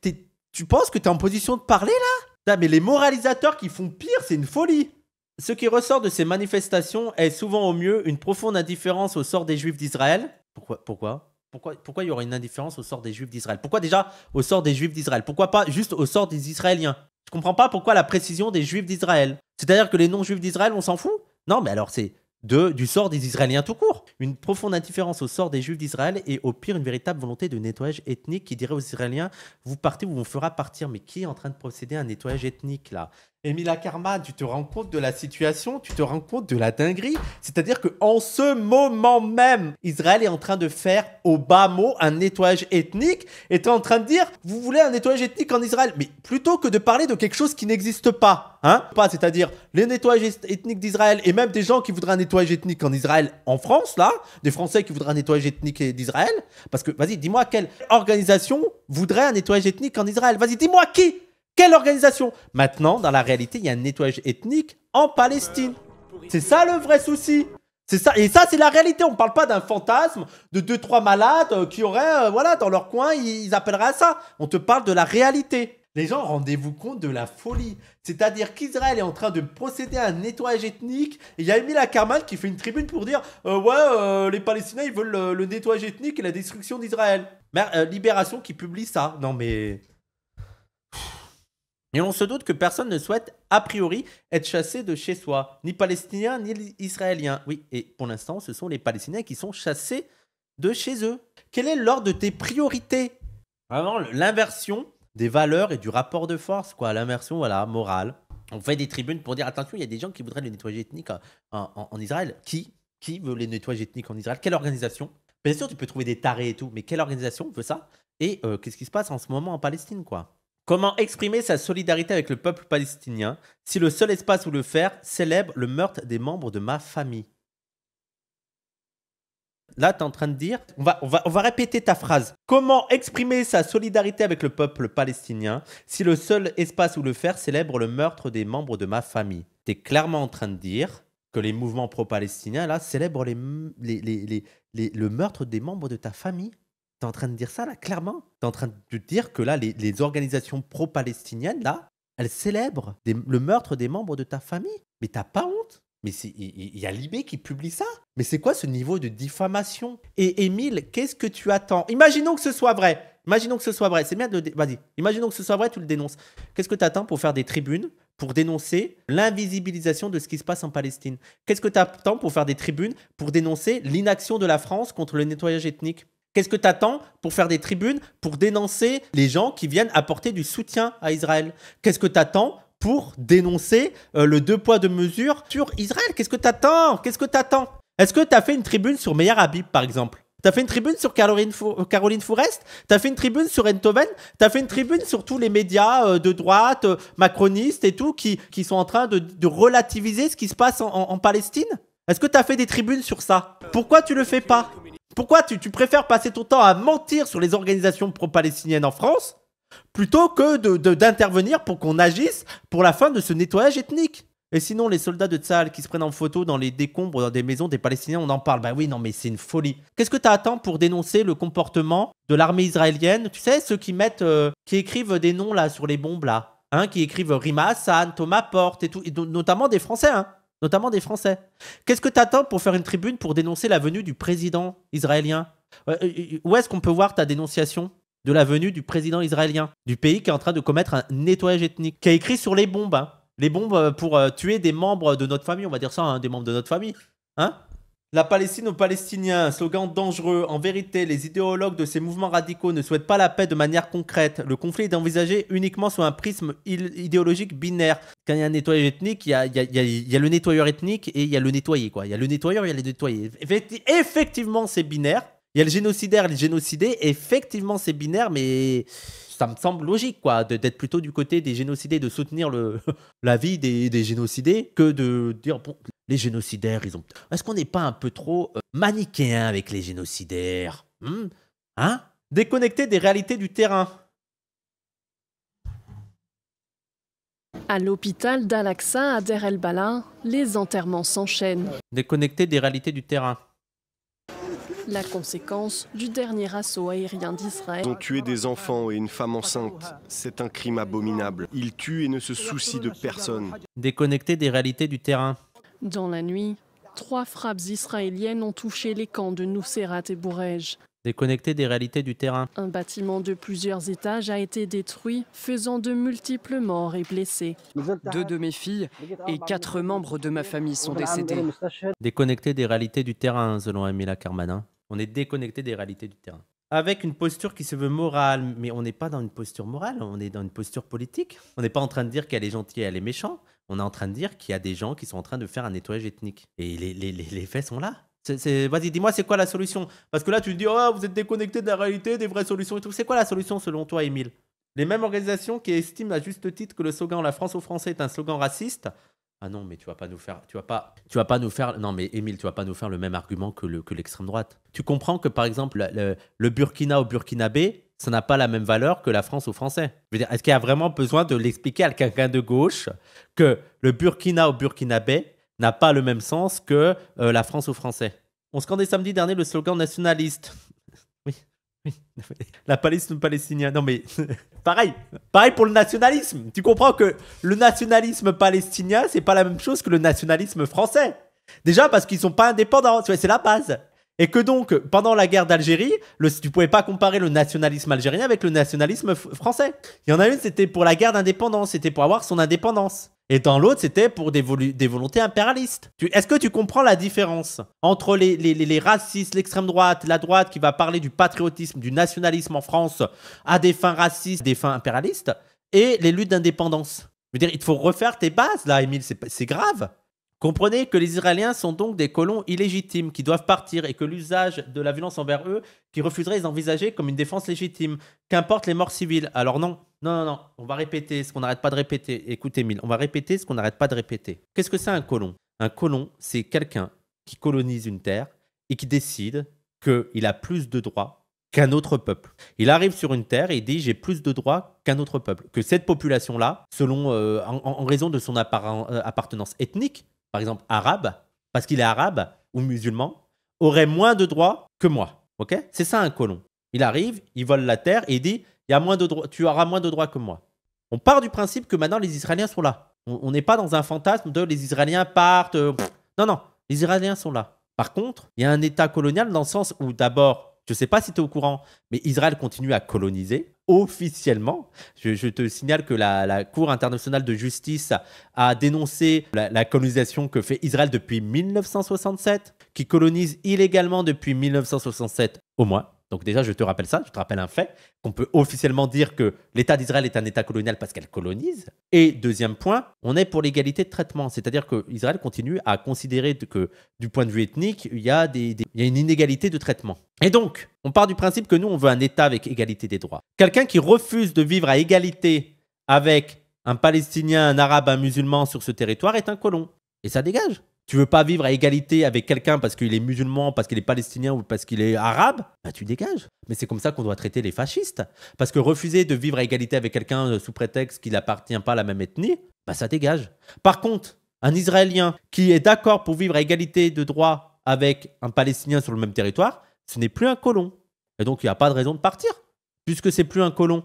T'es tu penses que t'es en position de parler là mais les moralisateurs qui font pire, c'est une folie. Ce qui ressort de ces manifestations est souvent au mieux une profonde indifférence au sort des Juifs d'Israël. Pourquoi Pourquoi pourquoi, pourquoi il y aurait une indifférence au sort des Juifs d'Israël Pourquoi déjà au sort des Juifs d'Israël Pourquoi pas juste au sort des Israéliens Je comprends pas pourquoi la précision des Juifs d'Israël. C'est-à-dire que les non-Juifs d'Israël, on s'en fout Non, mais alors c'est du sort des Israéliens tout court. Une profonde indifférence au sort des Juifs d'Israël et au pire une véritable volonté de nettoyage ethnique qui dirait aux Israéliens, vous partez vous vous fera partir. Mais qui est en train de procéder à un nettoyage ethnique là Emila Karma, tu te rends compte de la situation, tu te rends compte de la dinguerie. C'est-à-dire que en ce moment même, Israël est en train de faire au bas mot un nettoyage ethnique et es en train de dire vous voulez un nettoyage ethnique en Israël, mais plutôt que de parler de quelque chose qui n'existe pas, hein Pas c'est-à-dire les nettoyages ethniques d'Israël et même des gens qui voudraient un nettoyage ethnique en Israël en France là, des Français qui voudraient un nettoyage ethnique d'Israël parce que vas-y, dis-moi quelle organisation voudrait un nettoyage ethnique en Israël Vas-y, dis-moi qui quelle organisation Maintenant, dans la réalité, il y a un nettoyage ethnique en Palestine. C'est ça le vrai souci. C'est ça, et ça c'est la réalité. On ne parle pas d'un fantasme de deux trois malades euh, qui auraient, euh, voilà, dans leur coin, ils, appelleraient à ça. On te parle de la réalité. Les gens, rendez-vous compte de la folie. C'est-à-dire qu'Israël est en train de procéder à un nettoyage ethnique. Et il y a Emile Ackerman qui fait une tribune pour dire euh, Ouais, les Palestiniens, ils veulent le, le, nettoyage ethnique et la destruction d'Israël. Libération qui publie ça. Non, mais et on se doute que personne ne souhaite, a priori, être chassé de chez soi, ni palestinien ni israélien. Oui, et pour l'instant, ce sont les Palestiniens qui sont chassés de chez eux. Quel est l'ordre de tes priorités Vraiment, l'inversion des valeurs et du rapport de force, quoi. L'inversion, voilà, morale. On fait des tribunes pour dire attention, il y a des gens qui voudraient le nettoyage ethnique en, Israël. Qui Qui veut les nettoyages ethniques en Israël Quelle organisation Bien sûr, tu peux trouver des tarés et tout, mais quelle organisation veut ça Et euh, qu'est-ce qui se passe en ce moment en Palestine, quoi Comment exprimer sa solidarité avec le peuple palestinien si le seul espace où le faire célèbre le meurtre des membres de ma famille Là, tu es en train de dire, on va, on, va, répéter ta phrase. Comment exprimer sa solidarité avec le peuple palestinien si le seul espace où le faire célèbre le meurtre des membres de ma famille Tu es clairement en train de dire que les mouvements pro-palestiniens, là, célèbrent le meurtre des membres de ta famille T'es en train de dire ça, là, clairement T'es en train de dire que là, les, organisations pro-palestiniennes, là, elles célèbrent le meurtre des membres de ta famille Mais t'as pas honte mais il y, a l'IB qui publie ça. Mais c'est quoi ce niveau de diffamation Et Émile, qu'est-ce que tu attends Imaginons que ce soit vrai. Imaginons que ce soit vrai. C'est bien de. Vas-y. Imaginons que ce soit vrai, tu le dénonces. Qu'est-ce que tu attends pour faire des tribunes pour dénoncer l'invisibilisation de ce qui se passe en Palestine Qu'est-ce que tu attends pour faire des tribunes pour dénoncer l'inaction de la France contre le nettoyage ethnique Qu'est-ce que t'attends pour faire des tribunes, pour dénoncer les gens qui viennent apporter du soutien à Israël Qu'est-ce que t'attends pour dénoncer euh, le deux poids deux mesures sur Israël Qu'est-ce que t'attends Qu'est-ce que tu Est-ce que t'as fait une tribune sur Meir Habib, par exemple T'as fait une tribune sur Caroline, euh, Forest Fourest, t'as fait une tribune sur Entoven, t'as fait une tribune sur tous les médias euh, de droite, macronistes et tout, qui, sont en train de, relativiser ce qui se passe en, en Palestine Est-ce que t'as fait des tribunes sur ça Pourquoi tu le fais pas pourquoi tu, préfères passer ton temps à mentir sur les organisations pro-palestiniennes en France plutôt que d'intervenir de, pour qu'on agisse pour la fin de ce nettoyage ethnique et sinon, les soldats de Tsahal qui se prennent en photo dans les décombres dans des maisons des Palestiniens, on en parle. Ben oui, non, mais c'est une folie. Qu'est-ce que tu attends pour dénoncer le comportement de l'armée israélienne Tu sais, ceux qui mettent, euh, qui écrivent des noms là sur les bombes là, hein, qui écrivent Rima Hassan, Thomas Porte et tout, et notamment des Français, hein notamment des Français. Qu'est-ce que tu attends pour faire une tribune pour dénoncer la venue du président israélien euh, euh, euh, Où est-ce qu'on peut voir ta dénonciation de la venue du président israélien du pays qui est en train de commettre un nettoyage ethnique, qui a écrit sur les bombes, hein les bombes pour tuer des membres de notre famille, on va dire ça, hein, des membres de notre famille, hein la Palestine aux Palestiniens, slogan dangereux. En vérité, les idéologues de ces mouvements radicaux ne souhaitent pas la paix de manière concrète. Le conflit est envisagé uniquement sous un prisme idéologique binaire. Quand il y a un nettoyeur ethnique, il y a, le nettoyeur ethnique et il y a le nettoyé. Quoi. Il y a le nettoyeur, il y a le nettoyé. Effectivement, c'est binaire. Il y a le génocidaire, le génocidé. Effectivement, c'est binaire, mais ça me semble logique, quoi, d'être plutôt du côté des génocidés, de soutenir le, la vie des, des, génocidés, que de dire, bon, les génocidaires, ils ont. Est-ce qu'on n'est pas un peu trop euh, manichéen avec les génocidaires hmm, Hein, Déconnecté des réalités du terrain. À l'hôpital dal à Der El Bala, les enterrements s'enchaînent. Déconnecté des réalités du terrain la conséquence du dernier assaut aérien d'Israël. Ils ont tué des enfants et une femme enceinte. C'est un crime abominable. Ils tuent et ne se soucient de personne. Déconnecté des réalités du terrain. Dans la nuit, trois frappes israéliennes ont touché les camps de Nousserat et Bourej. Déconnecté des réalités du terrain. Un bâtiment de plusieurs étages a été détruit, faisant de multiples morts et blessés. Deux de mes filles et quatre membres de ma famille sont décédés. Déconnecté des réalités du terrain, selon Emila Karmanin. On est déconnecté des réalités du terrain. Avec une posture qui se veut morale, mais on n'est pas dans une posture morale, on est dans une posture politique. On n'est pas en train de dire qu'elle est gentille et elle est méchante. On est en train de dire qu'il y a des gens qui sont en train de faire un nettoyage ethnique. Et les, faits sont là. Vas-y, dis-moi, c'est quoi la solution Parce que là, tu dis, oh, vous êtes déconnecté de la réalité, des vraies solutions et tout. C'est quoi la solution selon toi, Émile Les mêmes organisations qui estiment à juste titre que le slogan La France aux Français est un slogan raciste ah non, mais tu vas pas nous faire, tu vas pas, tu vas pas nous faire, non mais Émile, tu vas pas nous faire le même argument que, le, que l'extrême droite. Tu comprends que par exemple le, Burkina au Burkinabé, ça n'a pas la même valeur que la France aux Français. Je veux dire, est-ce qu'il y a vraiment besoin de l'expliquer à quelqu'un de gauche que le Burkina au Burkinabé n'a pas le même sens que euh, la France aux Français On scandait samedi dernier le slogan nationaliste. La Palestine palestinienne. Non, mais pareil. Pareil pour le nationalisme. Tu comprends que le nationalisme palestinien, c'est pas la même chose que le nationalisme français. Déjà parce qu'ils sont pas indépendants. Tu vois, c'est la base. Et que donc, pendant la guerre d'Algérie, le, tu pouvais pas comparer le nationalisme algérien avec le nationalisme français. Il y en a une, c'était pour la guerre d'indépendance. C'était pour avoir son indépendance. Et dans l'autre, c'était pour des, des, volontés impérialistes. Est-ce que tu comprends la différence entre les, les, racistes, l'extrême droite, la droite qui va parler du patriotisme, du nationalisme en France à des fins racistes, des fins impérialistes, et les luttes d'indépendance Je veux dire, il faut refaire tes bases là, Émile, c'est grave. Comprenez que les Israéliens sont donc des colons illégitimes qui doivent partir et que l'usage de la violence envers eux qui refuserait d'envisager envisager comme une défense légitime, qu'importe les morts civiles. Alors non, non, non, non, on va répéter ce qu'on n'arrête pas de répéter. Écoute, Emile, on va répéter ce qu'on n'arrête pas de répéter. Qu'est-ce que c'est un colon Un colon, c'est quelqu'un qui colonise une terre et qui décide qu'il a plus de droits qu'un autre peuple. Il arrive sur une terre et dit j'ai plus de droits qu'un autre peuple, que cette population-là, selon euh, en, raison de son euh, appartenance ethnique, par exemple arabe, parce qu'il est arabe ou musulman, aurait moins de droits que moi. Ok C'est ça un colon. Il arrive, il vole la terre et il dit moins de tu auras moins de droits que moi. On part du principe que maintenant les Israéliens sont là. On n'est pas dans un fantasme de les Israéliens partent. Euh, non, non, les Israéliens sont là. Par contre, il y a un État colonial dans le sens où d'abord, je ne sais pas si tu es au courant, mais Israël continue à coloniser officiellement. Je, te signale que la, Cour internationale de justice a dénoncé la, la colonisation que fait Israël depuis 1967, qui colonise illégalement depuis 1967 au moins. Donc déjà, je te rappelle ça, je te rappelle un fait, qu'on peut officiellement dire que l'État d'Israël est un État colonial parce qu'elle colonise. Et deuxième point, on est pour l'égalité de traitement, c'est-à-dire qu'Israël continue à considérer que du point de vue ethnique, il y, a il y a une inégalité de traitement. Et donc, on part du principe que nous, on veut un État avec égalité des droits. Quelqu'un qui refuse de vivre à égalité avec un Palestinien, un Arabe, un musulman sur ce territoire est un colon. Et ça dégage tu veux pas vivre à égalité avec quelqu'un parce qu'il est musulman, parce qu'il est palestinien ou parce qu'il est arabe, bah tu dégages. Mais c'est comme ça qu'on doit traiter les fascistes. Parce que refuser de vivre à égalité avec quelqu'un euh, sous prétexte qu'il n'appartient pas à la même ethnie, bah ça dégage. Par contre, un Israélien qui est d'accord pour vivre à égalité de droit avec un Palestinien sur le même territoire, ce n'est plus un colon. Et donc il n'y a pas de raison de partir, puisque c'est plus un colon.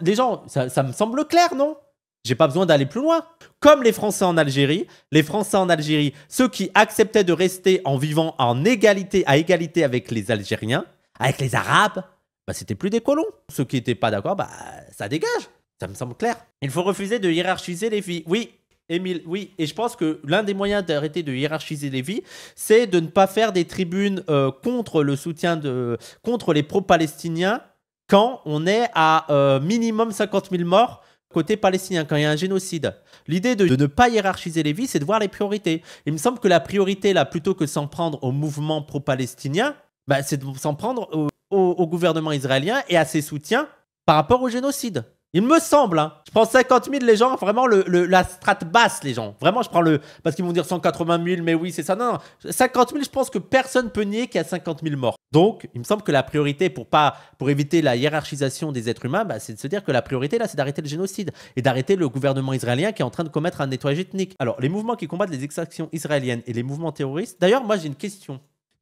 Les gens, ça me semble clair, non j'ai pas besoin d'aller plus loin. Comme les Français en Algérie, les Français en Algérie, ceux qui acceptaient de rester en vivant en égalité, à égalité avec les Algériens, avec les Arabes, bah, c'était plus des colons. Ceux qui n'étaient pas d'accord, bah, ça dégage. Ça me semble clair. Il faut refuser de hiérarchiser les vies. Oui, Émile, oui. Et je pense que l'un des moyens d'arrêter de hiérarchiser les vies, c'est de ne pas faire des tribunes euh, contre le soutien de. contre les pro-palestiniens quand on est à euh, minimum 50 000 morts côté palestinien, quand il y a un génocide. L'idée de, ne pas hiérarchiser les vies, c'est de voir les priorités. Il me semble que la priorité, là, plutôt que de s'en prendre au mouvement pro-palestinien, bah, c'est de s'en prendre au gouvernement israélien et à ses soutiens par rapport au génocide. Il me semble, hein. Je prends 50 000, les gens, vraiment le, la strate basse, les gens. Vraiment, je prends le. Parce qu'ils vont dire 180 000, mais oui, c'est ça. Non, non. 50 000, je pense que personne peut nier qu'il y a 50 000 morts. Donc, il me semble que la priorité pour pas, pour éviter la hiérarchisation des êtres humains, bah, c'est de se dire que la priorité là, c'est d'arrêter le génocide et d'arrêter le gouvernement israélien qui est en train de commettre un nettoyage ethnique. Alors, les mouvements qui combattent les exactions israéliennes et les mouvements terroristes. D'ailleurs, moi, j'ai une question.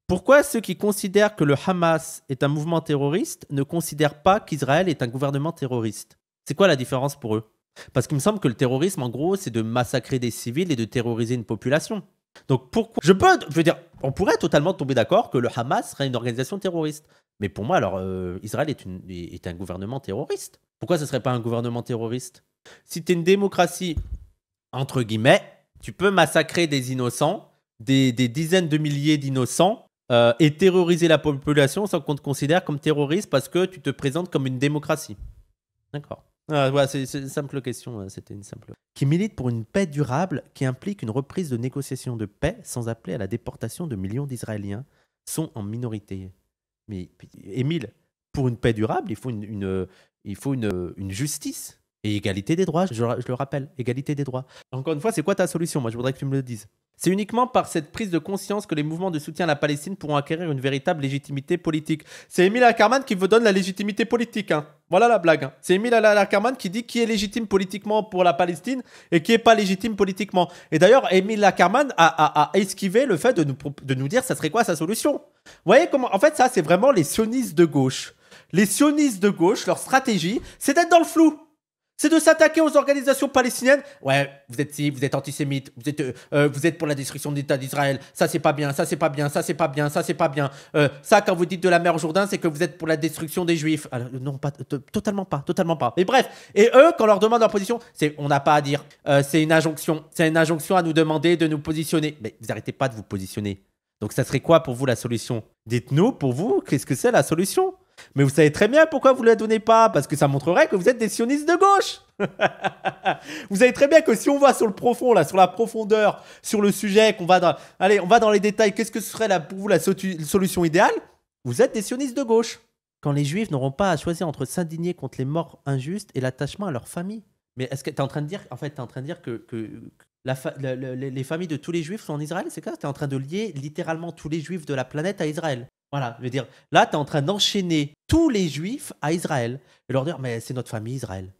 Pourquoi ceux qui considèrent que le Hamas est un mouvement terroriste ne considèrent pas qu'Israël est un gouvernement terroriste c'est quoi la différence pour eux Parce qu'il me semble que le terrorisme, en gros, c'est de massacrer des civils et de terroriser une population. Donc pourquoi Je peux, je veux dire, on pourrait totalement tomber d'accord que le Hamas serait une organisation terroriste. Mais pour moi, alors, euh, Israël est, est, un gouvernement terroriste. Pourquoi ce serait pas un gouvernement terroriste Si tu es une démocratie, entre guillemets, tu peux massacrer des innocents, des, dizaines de milliers d'innocents, euh, et terroriser la population sans qu'on te considère comme terroriste parce que tu te présentes comme une démocratie. D'accord. Ah, c'est une simple question. Hein, c'était une simple. Qui milite pour une paix durable qui implique une reprise de négociations de paix sans appeler à la déportation de millions d'Israéliens sont en minorité. Mais Émile, pour une paix durable, il faut une, il faut une, une, justice et égalité des droits. Je, je le rappelle, égalité des droits. Encore une fois, c'est quoi ta solution Moi, je voudrais que tu me le dises. C'est uniquement par cette prise de conscience que les mouvements de soutien à la Palestine pourront acquérir une véritable légitimité politique. C'est Émile Ackerman qui vous donne la légitimité politique. Hein. Voilà la blague. Hein. C'est Émile Ackerman qui dit qui est légitime politiquement pour la Palestine et qui n'est pas légitime politiquement. Et d'ailleurs, Émile Ackerman a, esquivé le fait de de nous dire ça serait quoi sa solution. Vous voyez comment En fait, ça, c'est vraiment les sionistes de gauche. Les sionistes de gauche, leur stratégie, c'est d'être dans le flou c'est de s'attaquer aux organisations palestiniennes. Ouais, vous êtes si, vous êtes antisémite, vous êtes, euh, euh, vous êtes pour la destruction de l'État d'Israël. Ça c'est pas bien, ça c'est pas bien, ça c'est pas bien, ça c'est pas bien. Euh, ça quand vous dites de la mer Jourdain, c'est que vous êtes pour la destruction des Juifs. Ah, non, pas totalement pas, totalement pas. Mais bref, et eux quand on leur demande leur position, c'est on n'a pas à dire. c'est une injonction, c'est une injonction à nous demander de nous positionner. Mais vous arrêtez pas de vous positionner. Donc ça serait quoi pour vous la solution Dites-nous pour vous qu'est-ce que c'est la solution mais vous savez très bien pourquoi vous ne la donnez pas, parce que ça montrerait que vous êtes des sionistes de gauche. vous savez très bien que si on va sur le profond, là, sur la profondeur, sur le sujet, qu'on va dans... on va dans les détails, qu'est-ce que ce serait pour vous la solution idéale Vous êtes des sionistes de gauche. Quand les juifs n'auront pas à choisir entre s'indigner contre les morts injustes et l'attachement à leur famille. Mais est-ce que tu es en train de dire, en fait, en train de dire que, les familles de tous les juifs sont en Israël C'est quoi Tu es en train de lier littéralement tous les juifs de la planète à Israël voilà, je veux dire, là, tu es en train d'enchaîner tous les juifs à Israël et leur dire, mais c'est notre famille Israël.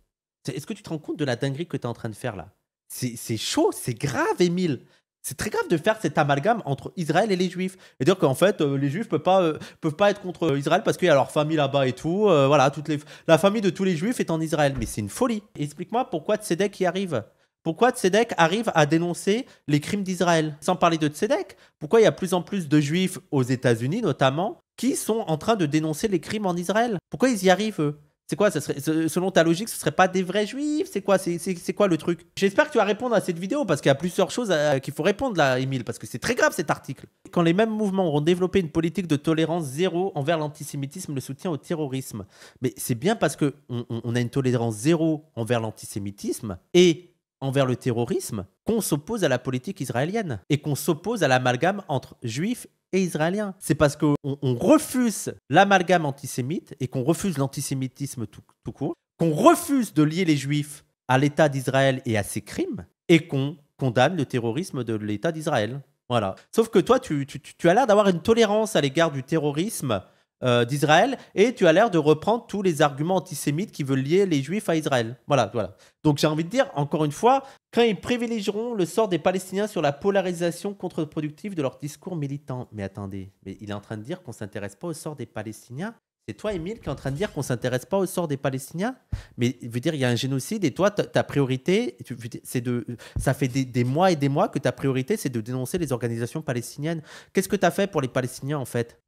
Est-ce que tu te rends compte de la dinguerie que tu es en train de faire là C'est chaud, c'est grave, Émile. C'est très grave de faire cet amalgame entre Israël et les Juifs. Et dire qu'en fait, euh, les Juifs ne peuvent, pas, euh, peuvent pas être contre Israël parce qu'il y a leur famille là-bas et tout. Euh, voilà, toutes la famille de tous les Juifs est en Israël. Mais c'est une folie. Explique-moi pourquoi Tzedek y arrive. Pourquoi Tzedek arrive à dénoncer les crimes d'Israël Sans parler de Tzedek, pourquoi il y a plus en plus de juifs aux États-Unis notamment qui sont en train de dénoncer les crimes en Israël Pourquoi ils y arrivent eux c'est quoi serait, Selon ta logique, ce ne serait pas des vrais juifs C'est quoi C'est quoi le truc J'espère que tu vas répondre à cette vidéo parce qu'il y a plusieurs choses qu'il faut répondre là, Émile, parce que c'est très grave cet article. Quand les mêmes mouvements auront développé une politique de tolérance zéro envers l'antisémitisme, le soutien au terrorisme, mais c'est bien parce qu'on on a une tolérance zéro envers l'antisémitisme et envers le terrorisme qu'on s'oppose à la politique israélienne et qu'on s'oppose à l'amalgame entre juifs et israéliens. C'est parce qu'on refuse l'amalgame antisémite et qu'on refuse l'antisémitisme tout, court, qu'on refuse de lier les juifs à l'État d'Israël et à ses crimes et qu'on condamne le terrorisme de l'État d'Israël. Voilà. Sauf que toi, tu as l'air d'avoir une tolérance à l'égard du terrorisme euh, d'Israël et tu as l'air de reprendre tous les arguments antisémites qui veulent lier les juifs à Israël. Voilà, voilà. Donc j'ai envie de dire, encore une fois, quand ils privilégieront le sort des Palestiniens sur la polarisation contre-productive de leur discours militant. Mais attendez, mais il est en train de dire qu'on ne s'intéresse pas au sort des Palestiniens c'est toi, Émile, qui est en train de dire qu'on ne s'intéresse pas au sort des Palestiniens Mais veut dire, il y a un génocide et toi, ta priorité, c'est de. Ça fait des, mois et des mois que ta priorité, c'est de dénoncer les organisations palestiniennes. Qu'est-ce que tu as fait pour les Palestiniens, en fait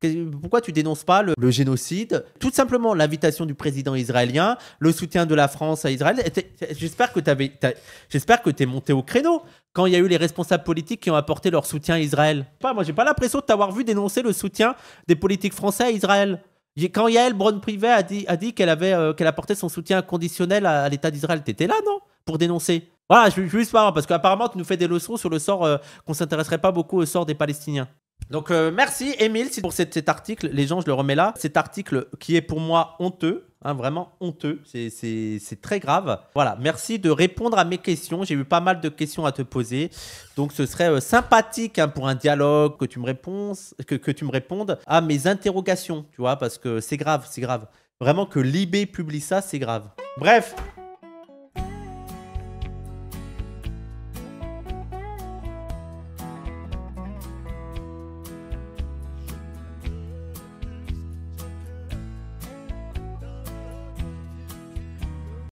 Pourquoi tu dénonces pas le, génocide Tout simplement, l'invitation du président israélien, le soutien de la France à Israël. J'espère que tu es monté au créneau quand il y a eu les responsables politiques qui ont apporté leur soutien à Israël. Pas, moi, j'ai pas l'impression de t'avoir vu dénoncer le soutien des politiques français à Israël. Quand Yael Braun-Privé a dit, euh, qu'elle apportait son soutien conditionnel à, l'État d'Israël, t'étais là, non Pour dénoncer. Voilà, je, je suis pas parce qu'apparemment tu nous fais des leçons sur le sort euh, qu'on s'intéresserait pas beaucoup au sort des Palestiniens. Donc euh, merci Émile pour cet, article. Les gens, je le remets là. Cet article qui est pour moi honteux, hein, vraiment honteux. C'est très grave. Voilà, merci de répondre à mes questions. J'ai eu pas mal de questions à te poser. Donc ce serait euh, sympathique hein, pour un dialogue que tu, me réponds que, que tu me répondes à mes interrogations, tu vois, parce que c'est grave, c'est grave. Vraiment que l'IB publie ça, c'est grave. Bref,